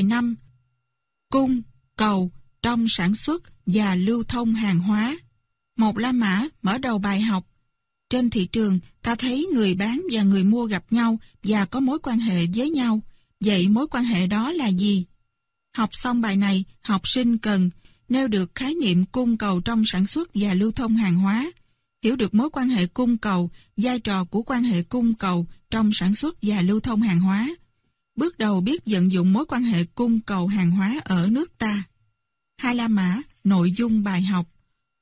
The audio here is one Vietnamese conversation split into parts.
bài năm. Cung, cầu trong sản xuất và lưu thông hàng hóa. Một La Mã mở đầu bài học. Trên thị trường, ta thấy người bán và người mua gặp nhau và có mối quan hệ với nhau. Vậy mối quan hệ đó là gì? Học xong bài này, học sinh cần nêu được khái niệm cung cầu trong sản xuất và lưu thông hàng hóa, hiểu được mối quan hệ cung cầu, vai trò của quan hệ cung cầu trong sản xuất và lưu thông hàng hóa bước đầu biết vận dụng mối quan hệ cung cầu hàng hóa ở nước ta. Hai La Mã, nội dung bài học.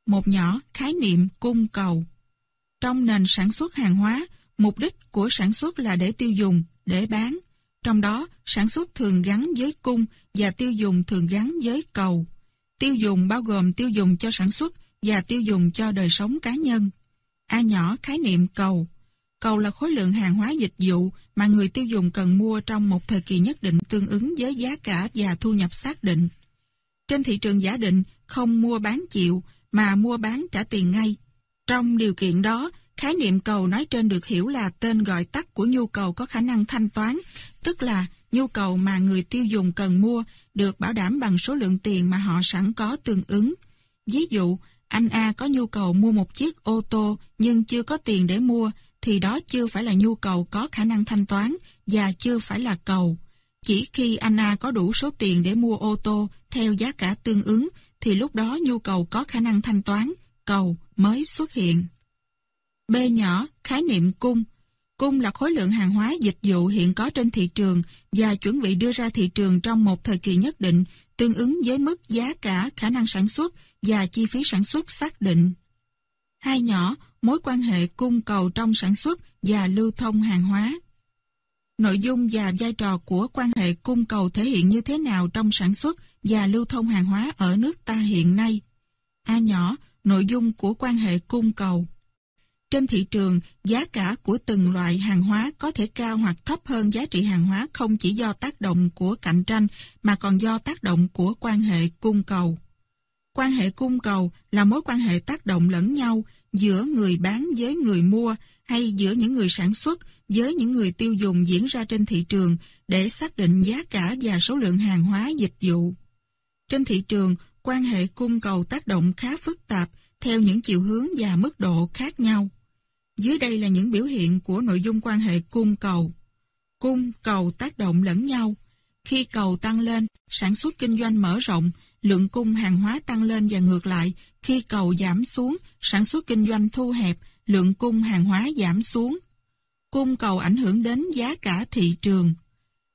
Một nhỏ, khái niệm cung cầu. Trong nền sản xuất hàng hóa, mục đích của sản xuất là để tiêu dùng, để bán. Trong đó, sản xuất thường gắn với cung và tiêu dùng thường gắn với cầu. Tiêu dùng bao gồm tiêu dùng cho sản xuất và tiêu dùng cho đời sống cá nhân. A nhỏ khái niệm cầu. Cầu là khối lượng hàng hóa dịch vụ mà người tiêu dùng cần mua trong một thời kỳ nhất định tương ứng với giá cả và thu nhập xác định. Trên thị trường giả định, không mua bán chịu mà mua bán trả tiền ngay. Trong điều kiện đó, khái niệm cầu nói trên được hiểu là tên gọi tắt của nhu cầu có khả năng thanh toán, tức là nhu cầu mà người tiêu dùng cần mua được bảo đảm bằng số lượng tiền mà họ sẵn có tương ứng. Ví dụ, anh A có nhu cầu mua một chiếc ô tô nhưng chưa có tiền để mua, thì đó chưa phải là nhu cầu có khả năng thanh toán và chưa phải là cầu. Chỉ khi Anna có đủ số tiền để mua ô tô theo giá cả tương ứng thì lúc đó nhu cầu có khả năng thanh toán, cầu mới xuất hiện. B nhỏ, khái niệm cung. Cung là khối lượng hàng hóa dịch vụ hiện có trên thị trường và chuẩn bị đưa ra thị trường trong một thời kỳ nhất định tương ứng với mức giá cả khả năng sản xuất và chi phí sản xuất xác định hai nhỏ mối quan hệ cung cầu trong sản xuất và lưu thông hàng hóa. Nội dung và vai trò của quan hệ cung cầu thể hiện như thế nào trong sản xuất và lưu thông hàng hóa ở nước ta hiện nay? A nhỏ, nội dung của quan hệ cung cầu. Trên thị trường, giá cả của từng loại hàng hóa có thể cao hoặc thấp hơn giá trị hàng hóa không chỉ do tác động của cạnh tranh mà còn do tác động của quan hệ cung cầu. Quan hệ cung cầu là mối quan hệ tác động lẫn nhau giữa người bán với người mua hay giữa những người sản xuất với những người tiêu dùng diễn ra trên thị trường để xác định giá cả và số lượng hàng hóa dịch vụ. Trên thị trường, quan hệ cung cầu tác động khá phức tạp theo những chiều hướng và mức độ khác nhau. Dưới đây là những biểu hiện của nội dung quan hệ cung cầu. Cung, cầu tác động lẫn nhau. Khi cầu tăng lên, sản xuất kinh doanh mở rộng, lượng cung hàng hóa tăng lên và ngược lại, khi cầu giảm xuống, sản xuất kinh doanh thu hẹp, lượng cung hàng hóa giảm xuống. Cung cầu ảnh hưởng đến giá cả thị trường.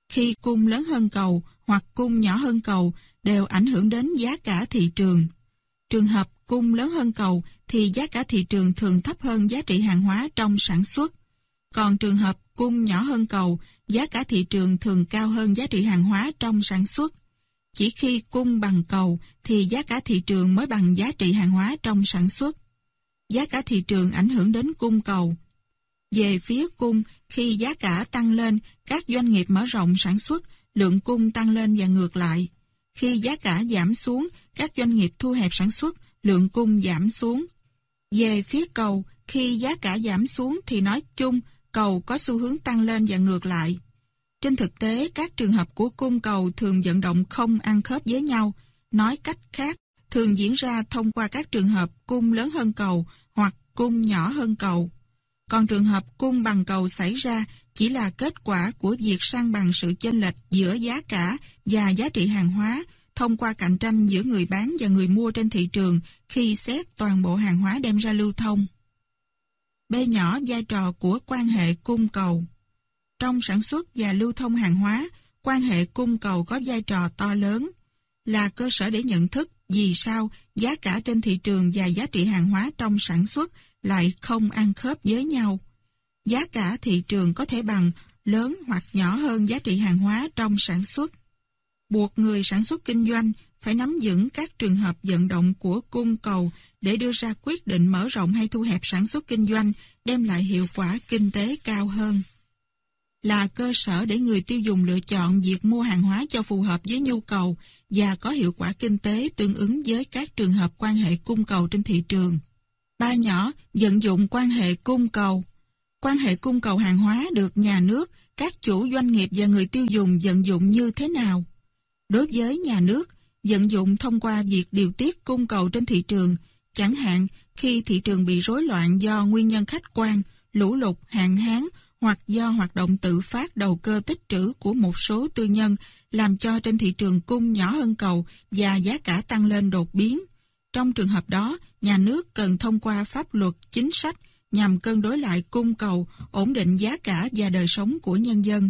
Khi cung lớn hơn cầu hoặc cung nhỏ hơn cầu đều ảnh hưởng đến giá cả thị trường. Trường hợp cung lớn hơn cầu thì giá cả thị trường thường thấp hơn giá trị hàng hóa trong sản xuất. Còn trường hợp cung nhỏ hơn cầu, giá cả thị trường thường cao hơn giá trị hàng hóa trong sản xuất. Chỉ khi cung bằng cầu thì giá cả thị trường mới bằng giá trị hàng hóa trong sản xuất. Giá cả thị trường ảnh hưởng đến cung cầu. Về phía cung, khi giá cả tăng lên, các doanh nghiệp mở rộng sản xuất, lượng cung tăng lên và ngược lại. Khi giá cả giảm xuống, các doanh nghiệp thu hẹp sản xuất, lượng cung giảm xuống. Về phía cầu, khi giá cả giảm xuống thì nói chung, cầu có xu hướng tăng lên và ngược lại. Trên thực tế, các trường hợp của cung cầu thường vận động không ăn khớp với nhau. Nói cách khác, thường diễn ra thông qua các trường hợp cung lớn hơn cầu hoặc cung nhỏ hơn cầu. Còn trường hợp cung bằng cầu xảy ra chỉ là kết quả của việc sang bằng sự chênh lệch giữa giá cả và giá trị hàng hóa thông qua cạnh tranh giữa người bán và người mua trên thị trường khi xét toàn bộ hàng hóa đem ra lưu thông. B nhỏ vai trò của quan hệ cung cầu trong sản xuất và lưu thông hàng hóa, quan hệ cung cầu có vai trò to lớn, là cơ sở để nhận thức vì sao giá cả trên thị trường và giá trị hàng hóa trong sản xuất lại không ăn khớp với nhau. Giá cả thị trường có thể bằng lớn hoặc nhỏ hơn giá trị hàng hóa trong sản xuất. Buộc người sản xuất kinh doanh phải nắm vững các trường hợp vận động của cung cầu để đưa ra quyết định mở rộng hay thu hẹp sản xuất kinh doanh đem lại hiệu quả kinh tế cao hơn là cơ sở để người tiêu dùng lựa chọn việc mua hàng hóa cho phù hợp với nhu cầu và có hiệu quả kinh tế tương ứng với các trường hợp quan hệ cung cầu trên thị trường. Ba nhỏ, vận dụng quan hệ cung cầu. Quan hệ cung cầu hàng hóa được nhà nước, các chủ doanh nghiệp và người tiêu dùng vận dụng như thế nào? Đối với nhà nước, vận dụng thông qua việc điều tiết cung cầu trên thị trường, chẳng hạn khi thị trường bị rối loạn do nguyên nhân khách quan, lũ lụt, hạn hán, hoặc do hoạt động tự phát đầu cơ tích trữ của một số tư nhân làm cho trên thị trường cung nhỏ hơn cầu và giá cả tăng lên đột biến. Trong trường hợp đó, nhà nước cần thông qua pháp luật, chính sách nhằm cân đối lại cung cầu, ổn định giá cả và đời sống của nhân dân.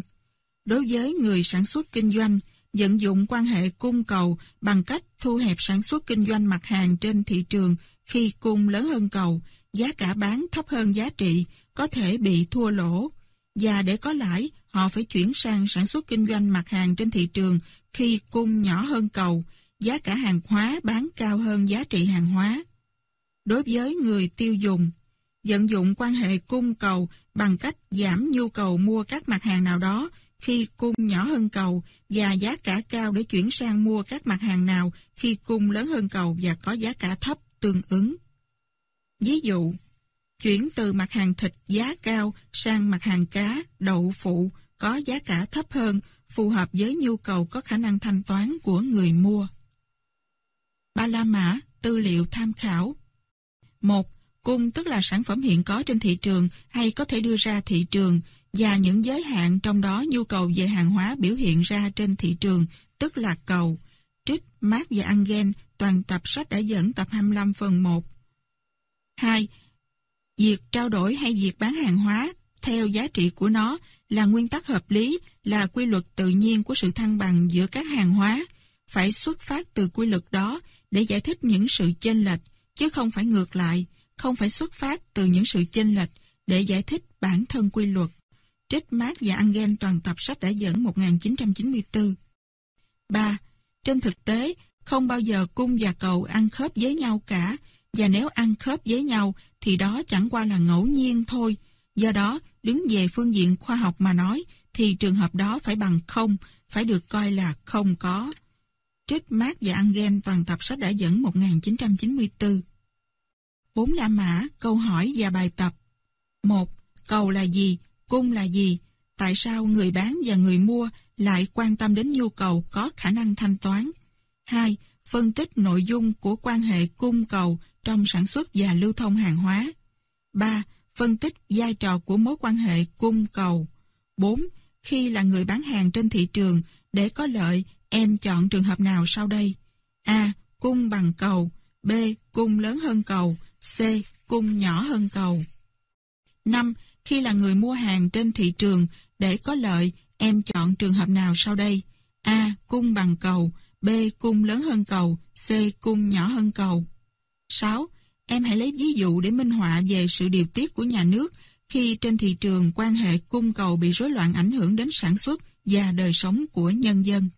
Đối với người sản xuất kinh doanh, vận dụng quan hệ cung cầu bằng cách thu hẹp sản xuất kinh doanh mặt hàng trên thị trường khi cung lớn hơn cầu, giá cả bán thấp hơn giá trị, có thể bị thua lỗ và để có lãi, họ phải chuyển sang sản xuất kinh doanh mặt hàng trên thị trường khi cung nhỏ hơn cầu, giá cả hàng hóa bán cao hơn giá trị hàng hóa. Đối với người tiêu dùng, vận dụng quan hệ cung cầu bằng cách giảm nhu cầu mua các mặt hàng nào đó khi cung nhỏ hơn cầu và giá cả cao để chuyển sang mua các mặt hàng nào khi cung lớn hơn cầu và có giá cả thấp tương ứng. Ví dụ, chuyển từ mặt hàng thịt giá cao sang mặt hàng cá, đậu phụ có giá cả thấp hơn, phù hợp với nhu cầu có khả năng thanh toán của người mua. Ba La Mã, tư liệu tham khảo 1. Cung tức là sản phẩm hiện có trên thị trường hay có thể đưa ra thị trường và những giới hạn trong đó nhu cầu về hàng hóa biểu hiện ra trên thị trường, tức là cầu. Trích Mark và Engel, toàn tập sách đã dẫn tập 25 phần 1. 2. Việc trao đổi hay việc bán hàng hóa theo giá trị của nó là nguyên tắc hợp lý, là quy luật tự nhiên của sự thăng bằng giữa các hàng hóa. Phải xuất phát từ quy luật đó để giải thích những sự chênh lệch, chứ không phải ngược lại, không phải xuất phát từ những sự chênh lệch để giải thích bản thân quy luật. Trích Marx và Engel toàn tập sách đã dẫn 1994. 3. Trên thực tế, không bao giờ cung và cầu ăn khớp với nhau cả, và nếu ăn khớp với nhau thì đó chẳng qua là ngẫu nhiên thôi. Do đó, đứng về phương diện khoa học mà nói, thì trường hợp đó phải bằng không, phải được coi là không có. Trích Mark và angen toàn tập sách đã dẫn 1994. 4 La Mã, câu hỏi và bài tập. 1. Cầu là gì? Cung là gì? Tại sao người bán và người mua lại quan tâm đến nhu cầu có khả năng thanh toán? 2. Phân tích nội dung của quan hệ cung cầu trong sản xuất và lưu thông hàng hóa. 3. Phân tích vai trò của mối quan hệ cung cầu. 4. Khi là người bán hàng trên thị trường để có lợi, em chọn trường hợp nào sau đây? A. Cung bằng cầu B. Cung lớn hơn cầu C. Cung nhỏ hơn cầu 5. Khi là người mua hàng trên thị trường để có lợi, em chọn trường hợp nào sau đây? A. Cung bằng cầu B. Cung lớn hơn cầu C. Cung nhỏ hơn cầu 6. Em hãy lấy ví dụ để minh họa về sự điều tiết của nhà nước khi trên thị trường quan hệ cung cầu bị rối loạn ảnh hưởng đến sản xuất và đời sống của nhân dân.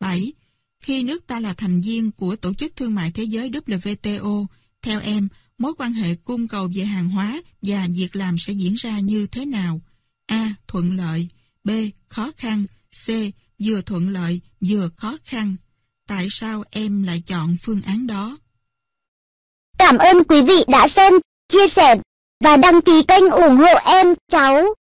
7. Khi nước ta là thành viên của Tổ chức Thương mại Thế giới WTO, theo em, mối quan hệ cung cầu về hàng hóa và việc làm sẽ diễn ra như thế nào? A. Thuận lợi B. Khó khăn C. Vừa thuận lợi, vừa khó khăn. Tại sao em lại chọn phương án đó? Cảm ơn quý vị đã xem, chia sẻ và đăng ký kênh ủng hộ em, cháu.